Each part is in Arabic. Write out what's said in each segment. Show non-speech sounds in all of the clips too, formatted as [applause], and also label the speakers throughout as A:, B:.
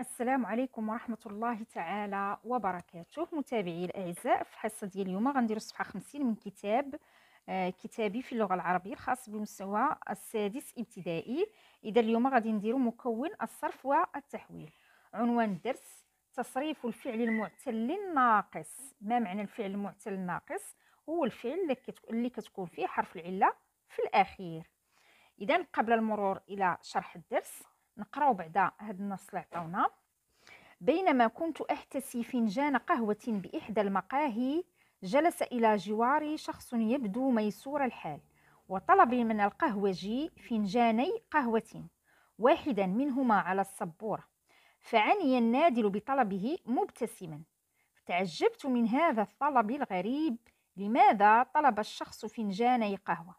A: السلام عليكم ورحمة الله تعالى وبركاته متابعي الأعزاء في حصة ديال اليوم غنديرو صفحة خمسين من كتاب آه، كتابي في اللغة العربية الخاص بمستوى السادس ابتدائي إذا اليوم غادي نديرو مكون الصرف والتحويل عنوان الدرس تصريف الفعل المعتل الناقص ما معنى الفعل المعتل الناقص هو الفعل اللي كتكون فيه حرف العلة في الأخير إذا قبل المرور إلى شرح الدرس نقراو بعدا هاد النص اللي عطاونا بينما كنت احتسي فنجان قهوه باحدى المقاهي جلس الى جواري شخص يبدو ميسور الحال وطلب من القهوجي فنجاني قهوه واحدا منهما على السبوره فعني النادل بطلبه مبتسما تعجبت من هذا الطلب الغريب لماذا طلب الشخص فنجاني قهوه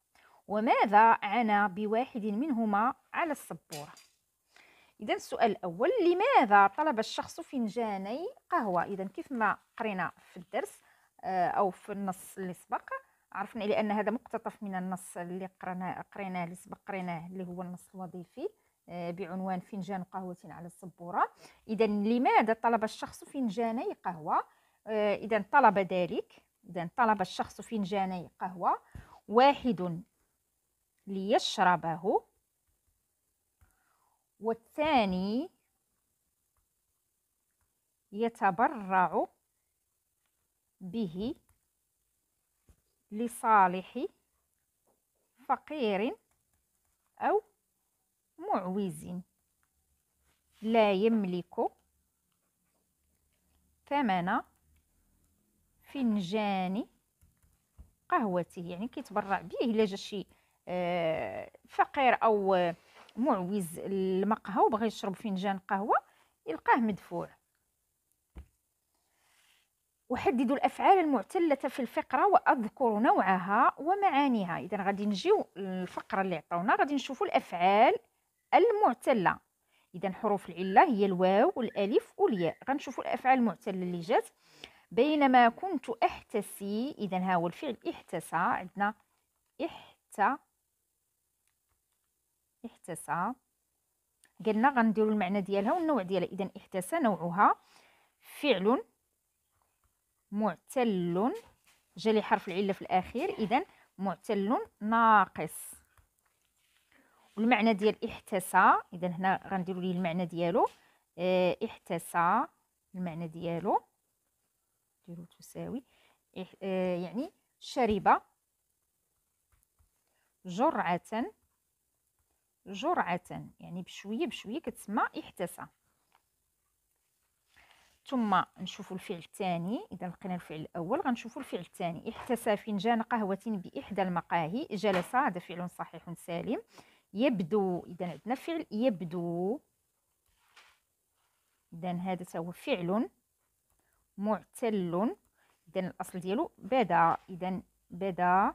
A: وماذا عنا بواحد منهما على السبوره إذا السؤال الأول لماذا طلب الشخص فنجاني قهوة إذا كيف ما قرينا في الدرس آه، أو في النص اللي سبق عرفنا لأن هذا مقتطف من النص اللي قرنا قريناه اللي سبق قريناه اللي هو النص الوظيفي آه، بعنوان فنجان قهوة على السبورة إذا لماذا طلب الشخص فنجاني قهوة آه، إذا طلب ذلك إذا طلب الشخص فنجاني قهوة واحد ليشربه والثاني يتبرع به لصالح فقير أو معوز لا يملك ثمن فنجان قهوته يعني كيتبرع به إلا جا شي آه، فقير أو معوز المقهى وبغى يشرب فنجان قهوة يلقاه مدفوع وحددوا الافعال المعتله في الفقره واذكر نوعها ومعانيها اذا غادي نجيو الفقره اللي عطاونا غادي نشوفوا الافعال المعتله اذا حروف العله هي الواو والالف والياء غنشوفوا الافعال المعتله اللي جات بينما كنت احتسي اذا ها هو الفعل احتسى عندنا احتسى احتسى قلنا غنديروا المعنى ديالها والنوع ديالها اذا احتسى نوعها فعل معتل جا لي حرف العله في الاخير اذا معتل ناقص والمعنى ديال احتسى اذا هنا غنديروا ليه المعنى ديالو آه، احتسى المعنى ديالو ديرو تساوي آه، يعني شرب جرعه جرعة يعني بشوية بشوية كتسمى احتسى ثم نشوف الفعل الثاني اذا لقينا الفعل الاول غنشوف الفعل الثاني احتسى فنجان قهوه باحدى المقاهي جلس هذا فعل صحيح سالم يبدو اذا عندنا فعل يبدو اذا هذا هو فعل معتل اذا الاصل ديالو بدا اذا بدا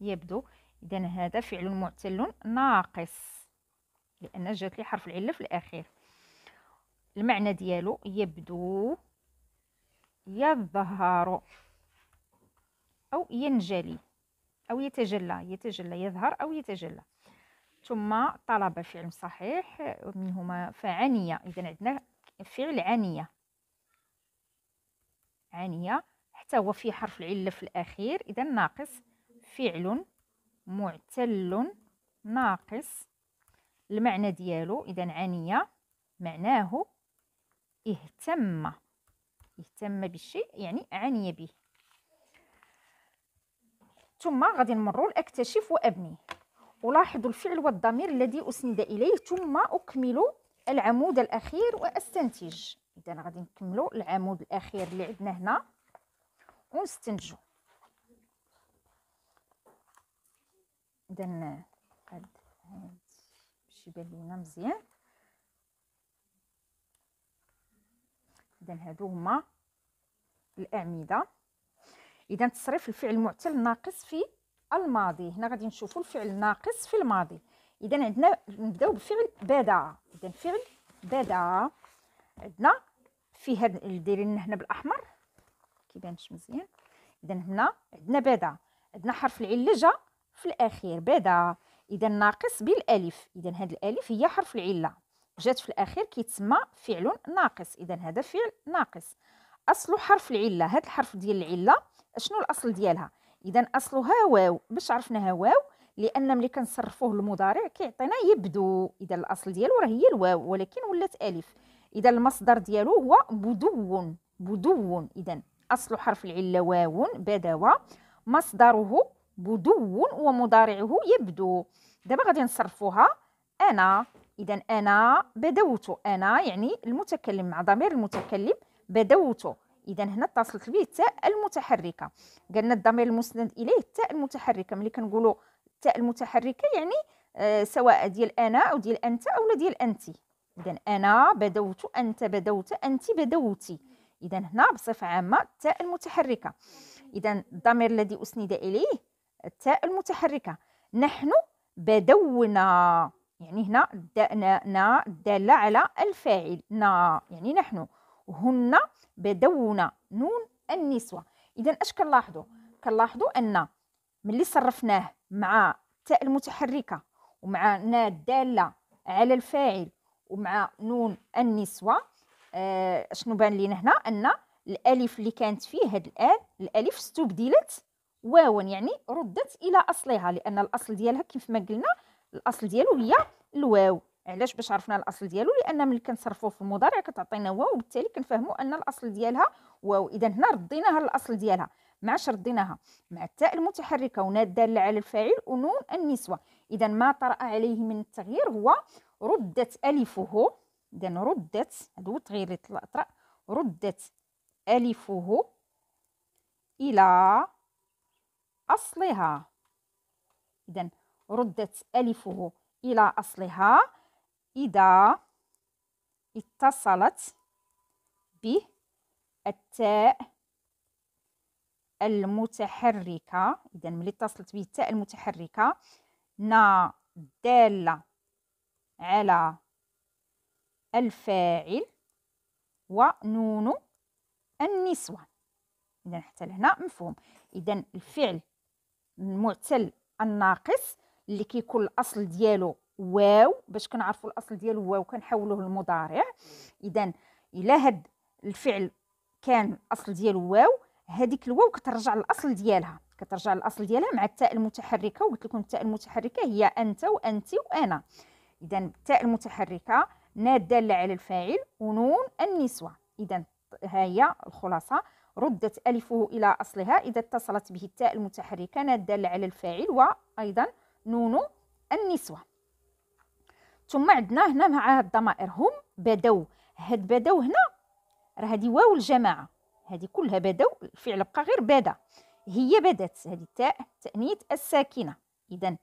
A: يبدو إذا هذا فعل معتل ناقص لأن جات لي حرف العلة في الأخير المعنى ديالو يبدو يظهر أو ينجلي أو يتجلى يتجلى يظهر أو يتجلى ثم طلب فعل صحيح منهما فعنية إذا عندنا فعل عنية عنية حتى هو فيه حرف العلة في الأخير إذا ناقص فعل معتل ناقص المعنى ديالو إذا عنية معناه اهتم اهتم بالشيء يعني عني به ثم غادي نمروا لاكتشف وابني ولاحظوا الفعل والضمير الذي اسند اليه ثم اكمل العمود الاخير واستنتج اذا غادي نكملوا العمود الاخير اللي عندنا هنا ونستنتجوا درنا هاد باش يبان لينا مزيان اذا هادو هما الاعمده اذا تصريف الفعل المعتل الناقص في الماضي هنا غادي نشوفوا الفعل الناقص في الماضي اذا عندنا نبداو بفعل بدا اذا فعل بدا عندنا في هاد دايرين هنا بالاحمر كيبانش مزيان اذا هنا عندنا بدا عندنا حرف العله جا في الأخير بدا إذا ناقص بالألف إذا هاد الألف هي حرف العلة جات في الأخير كيتسمى فعل ناقص إذا هذا فعل ناقص اصل حرف العلة هاد الحرف ديال العلة شنو الأصل ديالها إذا أصلها واو باش عرفناها واو لأن ملي كنصرفوه المضارع كيعطينا يبدو إذا الأصل ديالو راه هي الواو ولكن ولات ألف إذا المصدر ديالو هو بدو بدو إذا أصل حرف العلة واو بدوى مصدره بدو ومضارعه يبدو دابا غادي نصرفوها انا اذا انا بدوت انا يعني المتكلم مع ضمير المتكلم بدوت اذا هنا اتصلت به التاء المتحركه قالنا الضمير المسند اليه التاء المتحركه ملي كنقولوا التاء المتحركه يعني آه سواء ديال انا او ديال انت او ديال انت اذا انا بدوت انت بدوت انت بدوتي اذا هنا بصفه عامه التاء المتحركه اذا الضمير الذي اسند اليه التاء المتحركة نحن بدونا يعني هنا نا دالة على الفاعل نا يعني نحن هن بدونا نون النسوة إذا أش كنلاحظوا كنلاحظوا أن ملي صرفناه مع التاء المتحركة ومع نا الدالة على الفاعل ومع نون النسوة آه، اشنو بان لينا هنا أن الألف اللي كانت فيه هاد الآن الألف استبدلت واو يعني ردت الى اصلها لان الاصل ديالها كيف ما قلنا الاصل ديالو هي الواو علاش باش عرفنا الاصل ديالو لان ملي كنصرفوه في المضارع كتعطينا واو وبالتالي كنفهموا ان الاصل ديالها واو اذا هنا رديناها للاصل ديالها معاش رديناها مع التاء المتحركه وناد الداله على الفاعل ونون النسوه اذا ما طرا عليه من التغيير هو ردت الفه اذا ردت هذا هو التغيير اللي طرا ردت الفه الى أصلها إذا ردت ألفه إلى أصلها إذا اتصلت به التاء المتحركة إذا ملي اتصلت به التاء المتحركة نا دالة على الفاعل ونون النسوة إذا حتى لهنا مفهوم إذا الفعل المعتل الناقص اللي كيكون الاصل ديالو واو باش كنعرفوا الاصل ديالو واو كنحولوه للمضارع اذا الا هاد الفعل كان الاصل ديالو واو هذيك الواو كترجع للاصل ديالها كترجع للاصل ديالها مع التاء المتحركه وقلت لكم التاء المتحركه هي انت وانت وانا اذا التاء المتحركه ناد داله على الفاعل ونون النسوه اذا ها هي الخلاصه ردت ألفه إلى أصلها إذا اتصلت به التاء المتحركة الدالة على الفاعل وأيضا نون النسوة ثم عندنا هنا مع الضمائر هم بدوا هاد بدوا هنا راه هادي واو الجماعة هادي كلها بدوا الفعل بقى غير بدا هي بدات هادي التاء تأنيث الساكنة إذا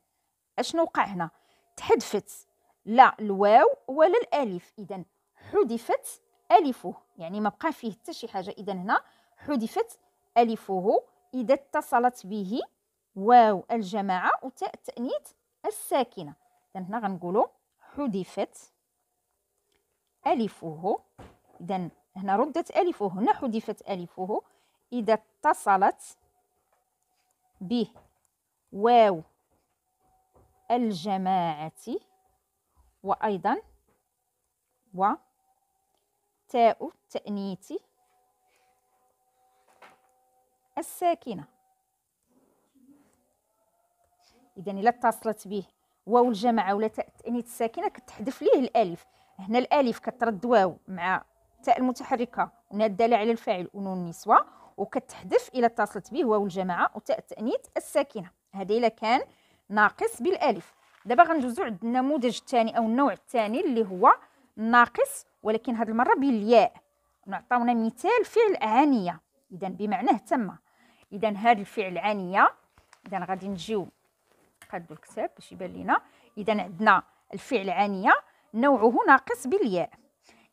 A: أشنو وقع هنا تحذفت لا الواو ولا الألف إذا حذفت ألفه يعني ما بقى فيه حتى شي حاجة إذا هنا حذفت ألفه إذا اتصلت به واو الجماعة وتاء التأنيث الساكنة إذا هنا غنقولو حذفت ألفه إذا هنا ردت ألفه هنا حذفت ألفه إذا اتصلت به واو الجماعة وأيضا وتاء التأنيث الساكنة إذا إلا اتصلت به واو الجماعة ولا تاء التأنيث الساكنة كتحذف ليه الألف هنا الألف كترد واو مع تاء المتحركة هنا الدالة على الفاعل ونون النسوة وكتحذف إلا اتصلت به واو الجماعة وتاء التأنيث الساكنة هذا إلا كان ناقص بالألف دابا غندوزو عند النموذج الثاني أو النوع الثاني اللي هو ناقص ولكن هذه المرة بالياء نعطونا مثال فعل عانية إذا بمعنى تمه اذا هذا الفعل عانيه اذا غادي نجيو قادوا الكتاب باش يبان لينا اذا عندنا الفعل عانيه نوعه ناقص بالياء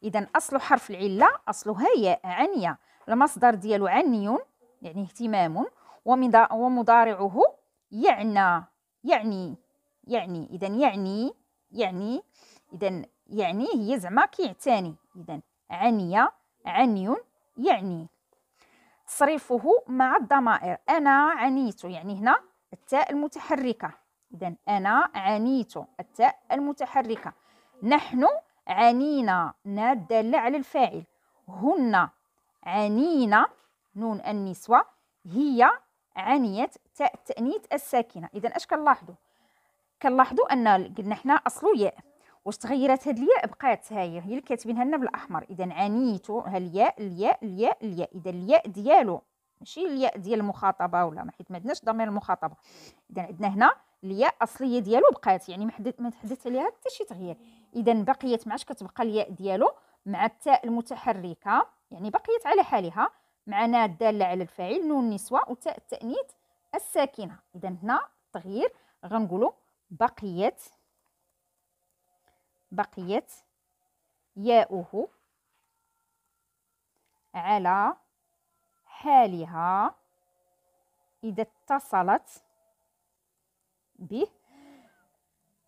A: اذا اصل حرف العله اصلها ياء عانيه المصدر ديالو عني يعني اهتمام ومضارعه يعنى يعني يعني اذا يعني يعني اذا يعني هي زعما كيعتني اذا عنيه عني يعني تصريفه مع الضمائر أنا عنيت يعني هنا التاء المتحركة إذا أنا عنيت التاء المتحركة نحن عنينا ناد الدالة على الفاعل هن عنينا نون النسوة هي عنيت تاء التأنيث الساكنة إذا أش كنلاحظوا كنلاحظوا أن قلنا حنا أصله ياء واش تغيرت هاد الياء بقات ها هي هي اللي كاتبينها لنا بالاحمر اذا عانيتو ها الياء الياء الياء الياء اذا الياء ديالو ماشي الياء ديال المخاطبه ولا ما حيت ما عندناش ضمير المخاطبه اذا عندنا هنا الياء الاصليه ديالو بقات يعني ما تحدث عليها حتى شي تغيير اذا بقيت معاش كتبقى الياء ديالو مع التاء المتحركه يعني بقيت على حالها مع الداله على الفاعل نون النسوه وتاء التانيث الساكنه اذا هنا التغيير غنقولوا بقيت بقيت ياؤه على حالها إذا اتصلت به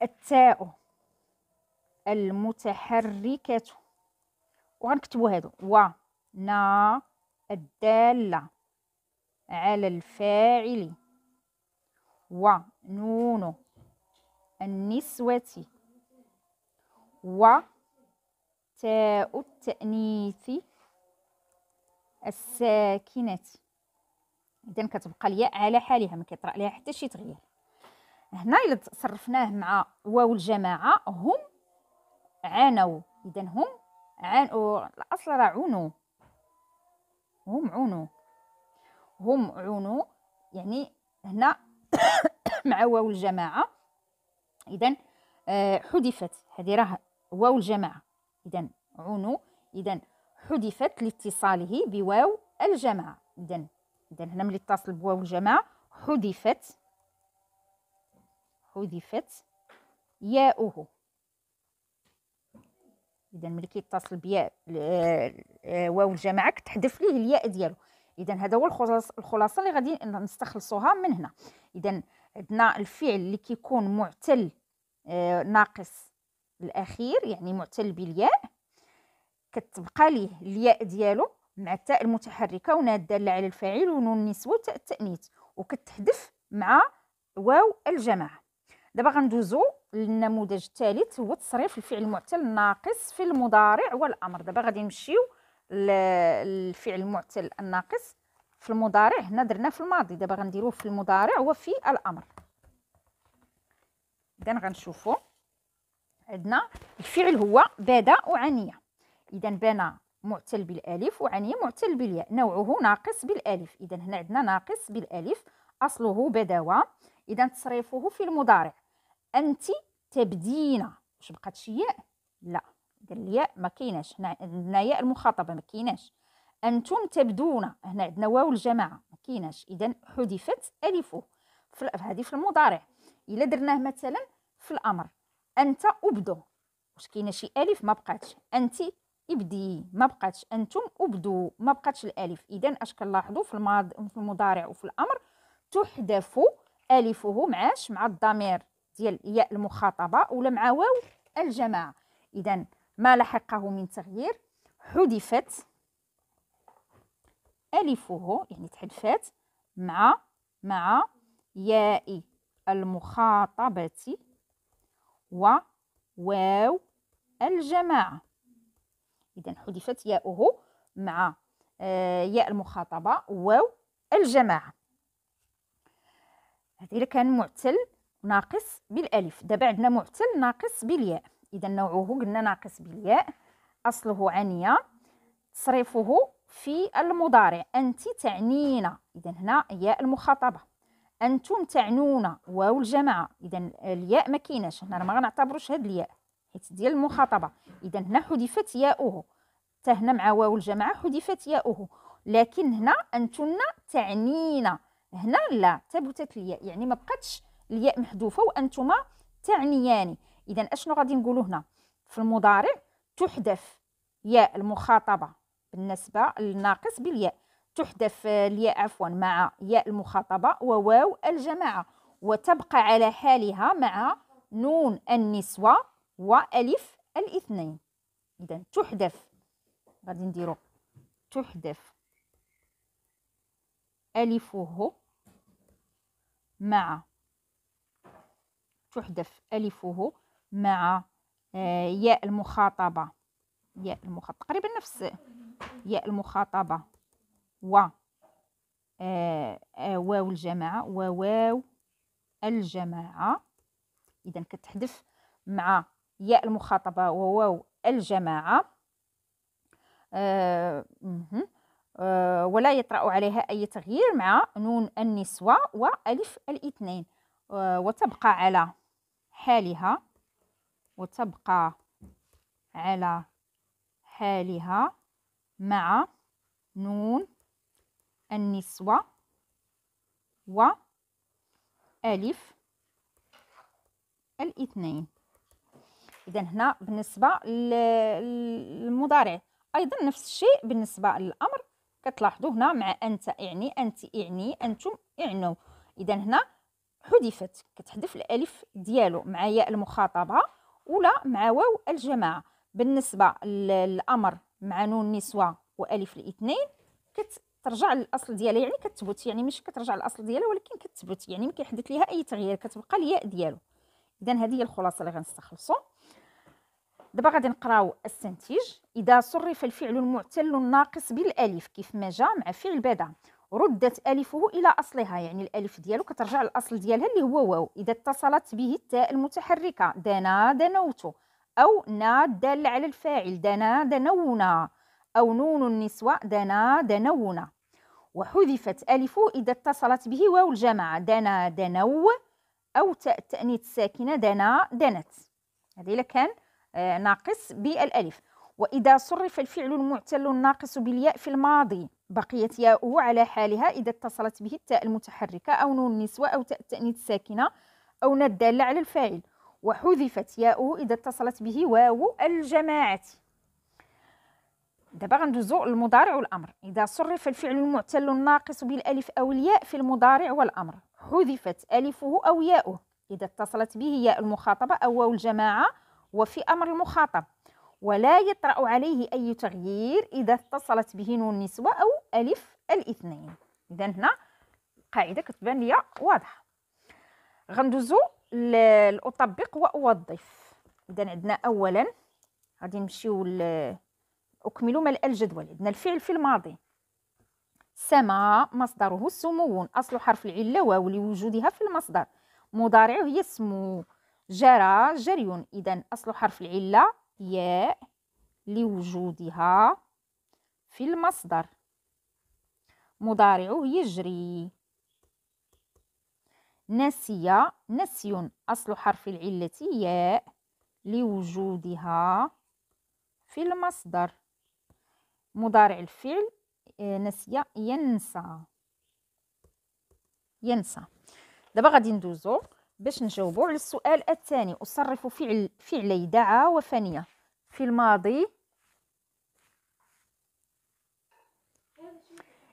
A: التاء المتحركة وغنكتبو هادو و نا الدالة على الفاعل ونون النسوة و تاء التأنيث الساكنة إذا كتبقى الياء على حالها ما كيطرا لها حتى شي تغيير هنا إلا تصرفناه مع واو الجماعة هم عانوا إذا هم عانوا الأصل راه عونوا هم عونوا هم عونوا يعني هنا [coughs] مع واو الجماعة إذا آه، حذفت هذه راه واو الجماعة إذا عونو إذا حذفت لاتصاله بواو الجماعة إذا إذا هنا ملي اتصل بواو الجماعة حذفت حذفت ياؤه إذا ملي كيتصل بياء آه، واو الجماعة كتحذف ليه الياء ديالو إذا هذا هو الخلاص الخلاصة اللي غادي نستخلصوها من هنا إذا عندنا الفعل اللي كيكون معتل آه، ناقص الاخير يعني معتل بالياء كتبقى ليه الياء ديالو مع التاء المتحركه ونا الداله على الفاعل ونون النسوه وتاء التانيث وكتحذف مع واو الجماعه دابا غندوزو للنموذج الثالث هو تصريف الفعل المعتل الناقص في المضارع والامر دابا غادي نمشيو للفعل المعتل الناقص في المضارع هنا درناه في الماضي دابا غنديروه في المضارع وفي الامر اذا غنشوفو عندنا الفعل هو بدا وعنية إذا بنا معتل بالالف وعنية معتل بالياء نوعه ناقص بالالف إذا هنا عندنا ناقص بالالف أصله بدوى إذا تصريفه في المضارع أنت تبدين واش بقات شي ياء لا إذا الياء ما كايناش هنا عندنا ياء المخاطبة ما كايناش أنتم تبدون هنا عندنا واو الجماعة ما كايناش إذا حذفت ألفه هذه في المضارع إلا درناه مثلا في الأمر انت ابدو واش كاينه شي الف ما بقاتش انت ابدي ما بقاتش انتم ابدو ما بقاتش الالف اذا اش كنلاحظوا في الماض في المضارع وفي الامر تحذف الفه معاش مع الضمير ديال ياء المخاطبه ولا مع واو الجماعه اذا ما لحقه من تغيير حذفت الفه يعني تحذفت مع مع ياء المخاطبه وواو الجماعة إذا حذفت ياؤه مع آه، ياء المخاطبة واو الجماعة هذا كان معتل ناقص بالألف دابا عندنا معتل ناقص بالياء إذا نوعه قلنا ناقص بالياء أصله عنية تصريفه في المضارع أنت تعنينا إذا هنا ياء المخاطبة انتم تعنون واو الجماعه اذا الياء ما كايناش هنا ما غنعتبروش هاد الياء حيت ديال المخاطبه اذا هنا حذفت ياؤه حتى هنا مع واو الجماعه حذفت ياؤه لكن هنا انتن تعنينا هنا لا تبتت الياء يعني ما بقاتش الياء محذوفه وانتما تعنيان اذا اشنو غادي نقولوا هنا في المضارع تحذف ياء المخاطبه بالنسبه للناقص بالياء تحذف الياء آه، عفوا مع ياء المخاطبة وواو الجماعة وتبقى على حالها مع نون النسوة وألف الاثنين إذا تحذف غادي نديرو تحذف ألفه مع تحذف ألفه مع آه، ياء المخاطبة ياء المخاطبة تقريبا نفس ياء المخاطبة و آه آه واو الجماعة وواو الجماعة إذا كتحذف مع ياء المخاطبة وواو الجماعة آه آه ولا يطرأ عليها أي تغيير مع نون النسوة وألف الاثنين آه وتبقى على حالها وتبقى على حالها مع نون النسوة و ألف الاثنين إذا هنا بالنسبة للمضارع أيضا نفس الشيء بالنسبة للأمر كتلاحظوا هنا مع أنت يعني أنت يعني أنتم اعنوا إذا هنا حذفت كتحذف الألف ديالو مع ياء المخاطبة ولا مع واو الجماعة بالنسبة للأمر مع نون النسوة وألف الاثنين كت كترجع للاصل ديالها يعني كتثبت يعني ماشي كترجع للاصل ديالها ولكن كتثبت يعني ما كيحدث ليها اي تغيير كتبقى الياء ديالو اذا هذه هي الخلاصه اللي غنستخلصوا دابا غادي نقراو السنتيج اذا صرف الفعل المعتل الناقص بالالف كيف ما جاء مع فعل بدا ردت الفه الى اصلها يعني الالف ديالو كترجع للاصل ديالها اللي هو واو اذا اتصلت به التاء المتحركه دنا دنوت او نا الداله على الفاعل دنا دنونا او نون النسوه دنا دنونا وحذفت ألف إذا اتصلت به واو الجماعة دنا دنو أو تاء التأنيث الساكنة دنا دنت هذا إلا كان آه، ناقص بالألف وإذا صرف الفعل المعتل الناقص بالياء في الماضي بقيت ياؤه على حالها إذا اتصلت به التاء المتحركة أو نون النسوة أو تاء التأنيث الساكنة أو ندالة على الفاعل وحذفت ياؤه إذا اتصلت به واو الجماعة دابا غندوزو المضارع والامر اذا صرف الفعل المعتل الناقص بالالف او الياء في المضارع والامر حذفت الفه او ياؤه اذا اتصلت به ياء المخاطبه او واو الجماعه وفي امر المخاطب ولا يطرا عليه اي تغيير اذا اتصلت به نون النسوه او الف الاثنين اذا هنا القاعده كتبان لي واضحه غندوزو لاطبق واوظف اذا عندنا اولا غادي نمشيو أكمل ملء الجدول عندنا الفعل في الماضي سما مصدره سمو أصل حرف العلة واو لوجودها في المصدر مضارع هي سمو جرى جري إذا أصل حرف العلة ياء لوجودها في المصدر مضارعه يجري نسي نسي أصل حرف العلة ياء لوجودها في المصدر مضارع الفعل آه، نسي ينسى ينسى دابا غادي ندوزو باش نجاوبو على السؤال الثاني اصرف فعل فعلي دعا وفنيه في الماضي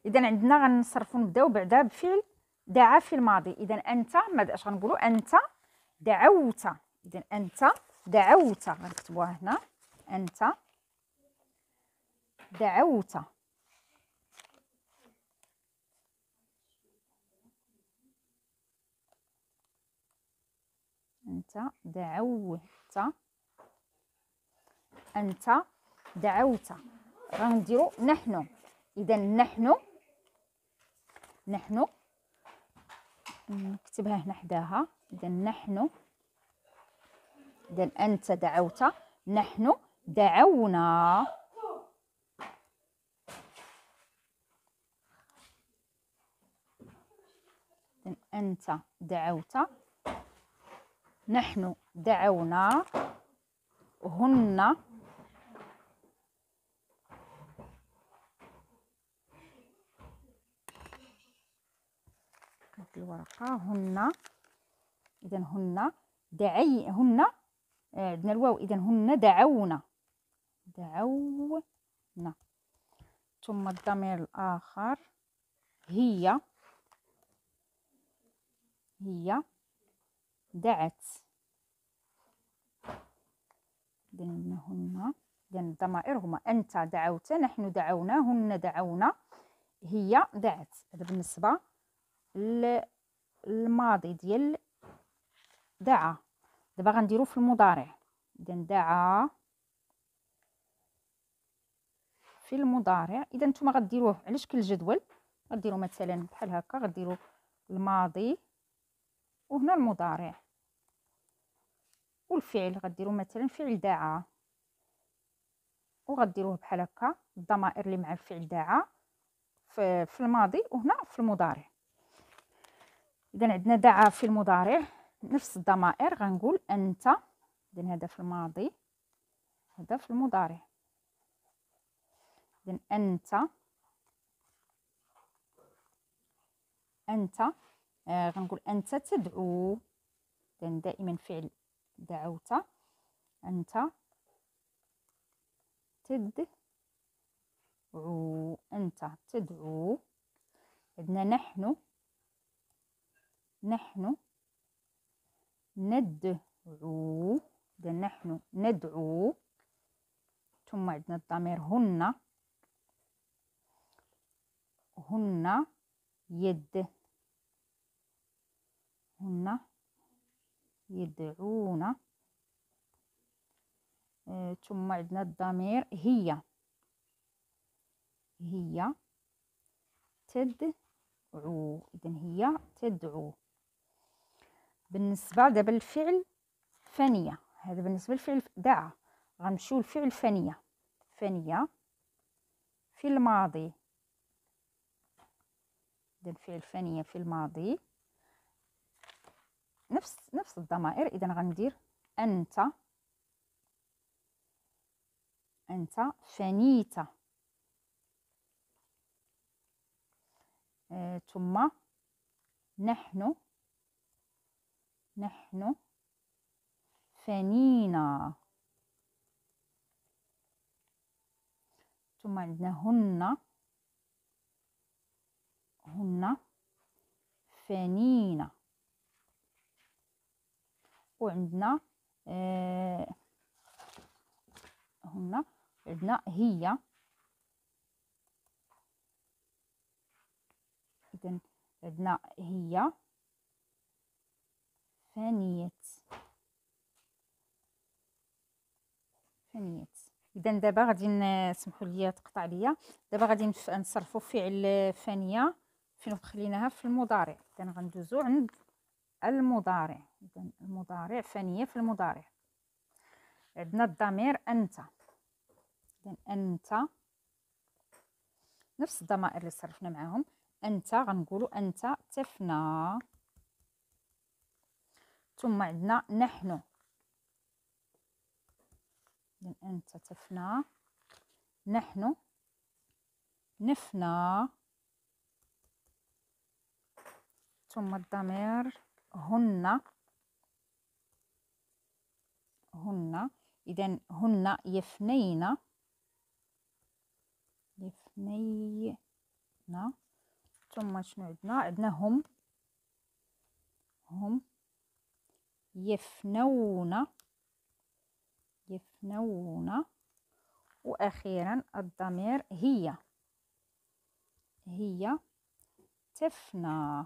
A: اذا عندنا غنصرفو نبداو بعدا بفعل دعا في الماضي اذا انت ماذا اش غنقولو انت دعوت اذا انت دعوت غنكتبوها هنا انت دعوت أنت دعوت أنت دعوت غنديرو نحن إذا نحن نحن نكتبها هنا حداها إذا نحن إذا أنت دعوت نحن دعونا أنت دعوت نحن دعونا هن الورقة هن إذا هن دعي هن آه، عندنا الواو إذا هن دعونا دعونا ثم الضمير الآخر هي هي دعت دعوناهن لأن الضمائر هما أنت دعوت نحن هن دعونا هي دعت هذا بالنسبة للماضي ديال دعا دابا غنديرو في المضارع إذا دعا في المضارع إذا نتوما غديروه على شكل جدول غديرو مثلا بحال هكا غديرو الماضي وهنا المضارع والفعل غديرو مثلا فعل دعا وغديروه بحال هكا الضمائر اللي مع الفعل دعا في الماضي وهنا في المضارع اذا عندنا دعا في المضارع نفس الضمائر غنقول انت اذا هذا في الماضي هذا في المضارع اذا انت انت آه غنقول انت تدعو إذن دائما فعل دعوت انت تدعو انت تدعو عندنا نحن نحن ندعو إذا نحن ندعو ثم عندنا الضمير هن هن يد هن يدعون آه ثم عندنا الضمير هي هي تدعو اذا هي تدعو بالنسبه دابا للفعل فنيه هذا بالنسبه للفعل دعا غنمشيو الفعل فنيه فنيه في الماضي اذا فعل فنيه في الماضي نفس نفس الضمائر اذا غندير انت انت فنيت آه ثم نحن نحن فنينا ثم عندنا هن هن فنينه وعندنا آه هنا عندنا هي اذا عندنا هي فانية فانية اذا دابا غادي نسمحوا لي تقطع ليا دابا غادي نصرفوا فعل فانيه فين خليناها في المضارع اذا غندوزو عند المضارع اذا المضارع فنيه في المضارع عندنا الضمير انت اذا انت نفس الضمائر اللي صرفنا معاهم انت غنقولوا انت تفنى ثم عندنا نحن اذا انت تفنى نحن نفنى ثم الضمير هن هن إذا هن يفنين يفنين ثم شنو عندنا عندنا هم هم يفنون يفنون وأخيرا الضمير هي هي تفنى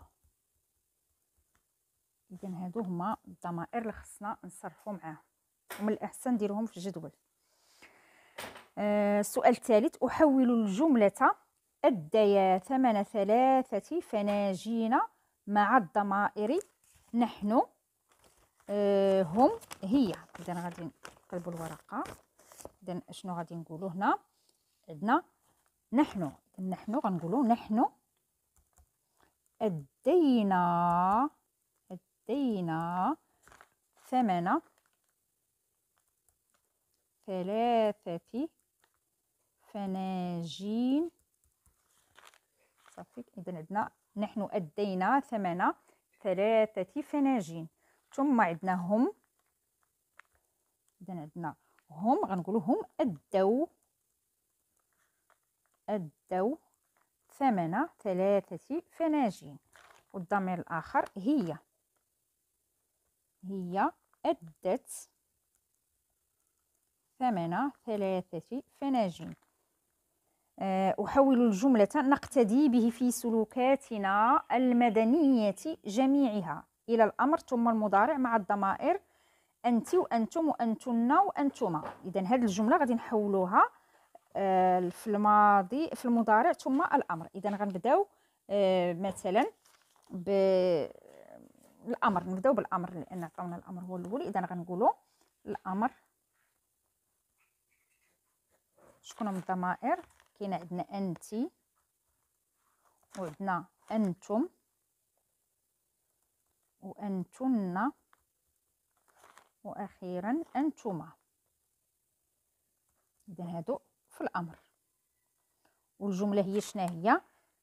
A: إذا هادو هما الضمائر اللي خصنا نصرفو معاهم ومن الاحسن ديرهم في الجدول آه، السؤال الثالث احول الجمله اديا ثمن ثلاثه فناجين مع الضمائر نحن آه، هم هي اذا غادي نقلبوا الورقه اذا شنو غادي نقولوا هنا عندنا نحن نحن غنقولوا نحن ادينا ادينا ثمن ثلاثة فناجين صافي إذا عندنا نحن أدينا ثمن ثلاثة فناجين ثم عندنا هم إذا عندنا هم غنقولو هم أدوا أدوا ثمن ثلاثة فناجين والضمير الآخر هي هي أدت ثمن ثلاثة فناجين آه، أحول الجملة نقتدي به في سلوكاتنا المدنية جميعها إلى الأمر ثم المضارع مع الضمائر أنت وأنتم وأنتن وأنتما إذا هذه الجملة غادي نحولوها آه، في الماضي في المضارع ثم الأمر إذا غنبداو آه، مثلا ب الأمر نبداو بالأمر لأن عطاونا الأمر هو الأول إذا غنقولو الأمر شكون هما الضمائر كاين عندنا انتي وعندنا انتم وانتن واخيرا انتما اذا هادو في الامر والجمله هي شنا هي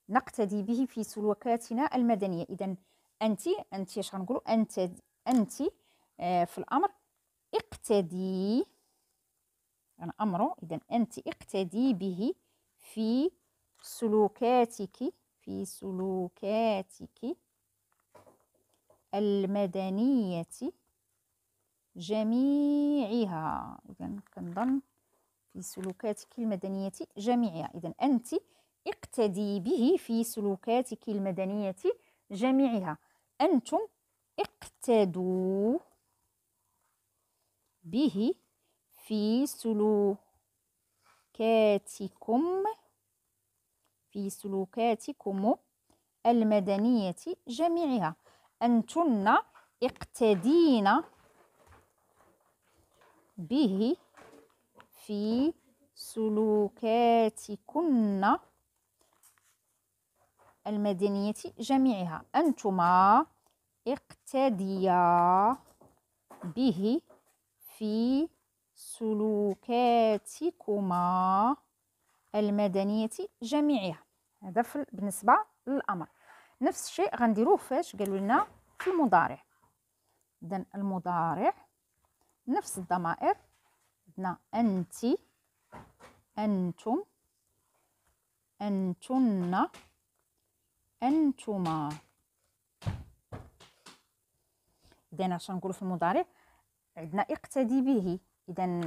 A: نقتدي به في سلوكاتنا المدنيه اذا انت انت اش آه، غنقولوا انت انت في الامر اقتدي كان أمره إذا أنت اقتدي به في سلوكاتك في سلوكاتك المدنية جميعها إذا كنظن في سلوكاتك المدنية جميعها إذا أنت اقتدي به في سلوكاتك المدنية جميعها أنتم اقتدوا به في سلوكاتكم في سلوكاتكم المدنية جميعها أنتن اقتدين به في سلوكاتكن المدنية جميعها أنتما اقتديا به في سلوكاتكما المدنية جميعها هذا بالنسبة للأمر نفس الشيء غنديروه فاش قالوا لنا في المضارع إذن المضارع نفس الضمائر عندنا أنت أنتم أنتن أنتما إذن عشان نقول في المضارع عندنا اقتدي به اذا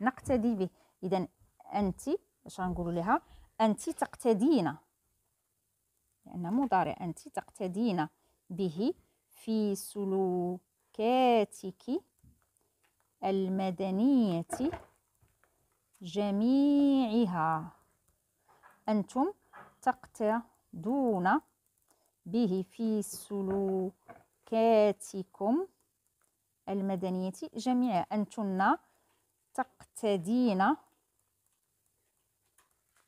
A: نقتدي به اذا انت اش غنقولوا لها انت تقتدين لان مضارع انت تقتدين به في سلوكاتك المدنيه جميعها انتم تقتدون به في سلوكاتكم المدنيه جميعها انتن تقتدين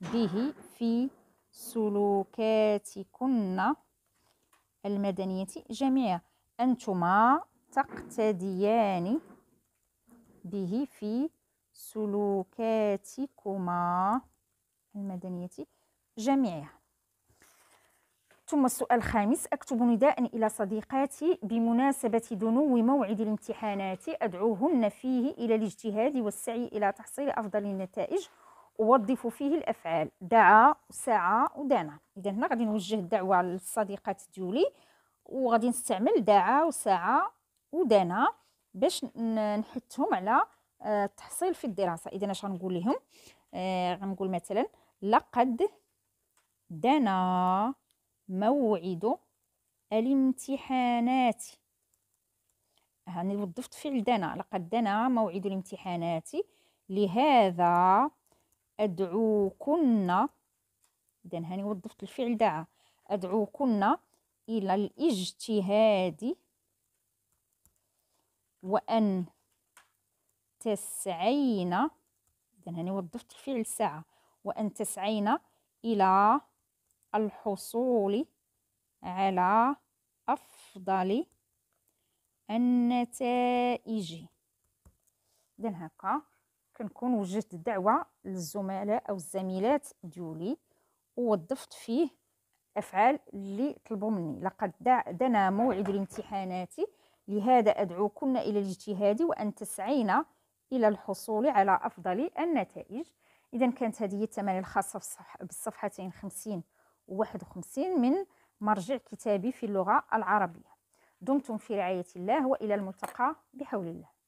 A: به في سلوكاتكن المدنية جميعا أنتما تقتديان به في سلوكاتكما المدنية جميعا ثم السؤال الخامس أكتب نداء إلى صديقاتي بمناسبة دنو موعد الامتحانات أدعوهن فيه إلى الاجتهاد والسعي إلى تحصيل أفضل النتائج أوظف فيه الأفعال دعا وسعى ودانا إذا هنا غادي نوجه الدعوة للصديقات ديولي وغادي نستعمل دعا وسعى ودانا باش نحثهم على آه، التحصيل في الدراسة إذا اش غنقول لهم آه، غنقول مثلا لقد دانا موعد الامتحانات هاني وضفت وظفت فعل دنا لقد دنا موعد الامتحانات لهذا أدعوكن إذا هاني وظفت الفعل دعا أدعوكن إلى الاجتهاد وأن تسعين إذا هاني وظفت الفعل سعى وأن تسعين إلى الحصول على أفضل النتائج إذا هكا كنكون وجدت دعوة للزملاء أو الزميلات ديولي ووظفت فيه الأفعال اللي طلبوا مني لقد دنا موعد الامتحانات لهذا أدعوكن إلى الاجتهاد وأن تسعين إلى الحصول على أفضل النتائج إذا كانت هذه التمارين الخاصة بالصفحتين خمسين 51 من مرجع كتابي في اللغة العربية دمتم في رعاية الله وإلى الملتقى بحول الله